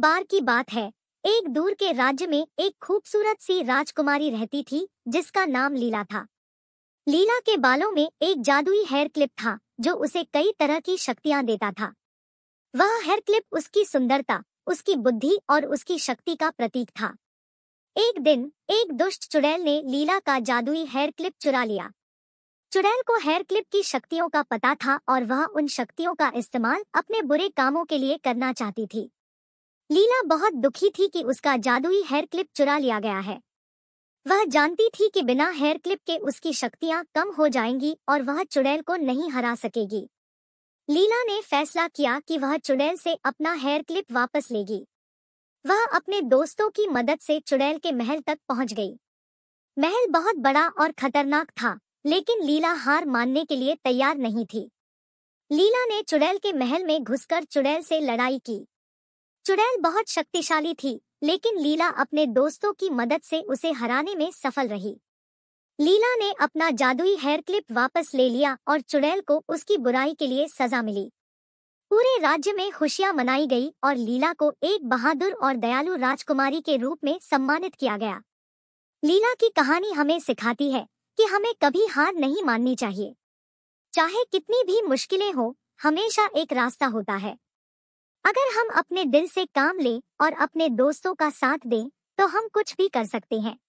बार की बात है एक दूर के राज्य में एक खूबसूरत सी राजकुमारी रहती थी जिसका नाम लीला था लीला के बालों में एक जादुई हेयर क्लिप था जो उसे कई तरह की शक्तियां देता था वह हेयर क्लिप उसकी सुंदरता उसकी बुद्धि और उसकी शक्ति का प्रतीक था एक दिन एक दुष्ट चुड़ैल ने लीला का जादुई हेयर क्लिप चुरा लिया चुड़ैल को हेयर क्लिप की शक्तियों का पता था और वह उन शक्तियों का इस्तेमाल अपने बुरे कामों के लिए करना चाहती थी लीला बहुत दुखी थी कि उसका जादुई हेयर क्लिप चुरा लिया गया है वह जानती थी कि बिना हेयर क्लिप के उसकी शक्तियां कम हो जाएंगी और वह चुड़ैल को नहीं हरा सकेगी लीला ने फैसला किया कि वह चुड़ैल से अपना हेयर क्लिप वापस लेगी वह अपने दोस्तों की मदद से चुड़ैल के महल तक पहुंच गई महल बहुत बड़ा और खतरनाक था लेकिन लीला हार मानने के लिए तैयार नहीं थी लीला ने चुड़ैल के महल में घुसकर चुड़ैल से लड़ाई की चुड़ैल बहुत शक्तिशाली थी लेकिन लीला अपने दोस्तों की मदद से उसे हराने में सफल रही लीला ने अपना जादुई हेयर क्लिप वापस ले लिया और चुड़ैल को उसकी बुराई के लिए सजा मिली पूरे राज्य में खुशियां मनाई गई और लीला को एक बहादुर और दयालु राजकुमारी के रूप में सम्मानित किया गया लीला की कहानी हमें सिखाती है कि हमें कभी हार नहीं माननी चाहिए चाहे कितनी भी मुश्किलें हो हमेशा एक रास्ता होता है अगर हम अपने दिल से काम लें और अपने दोस्तों का साथ दें तो हम कुछ भी कर सकते हैं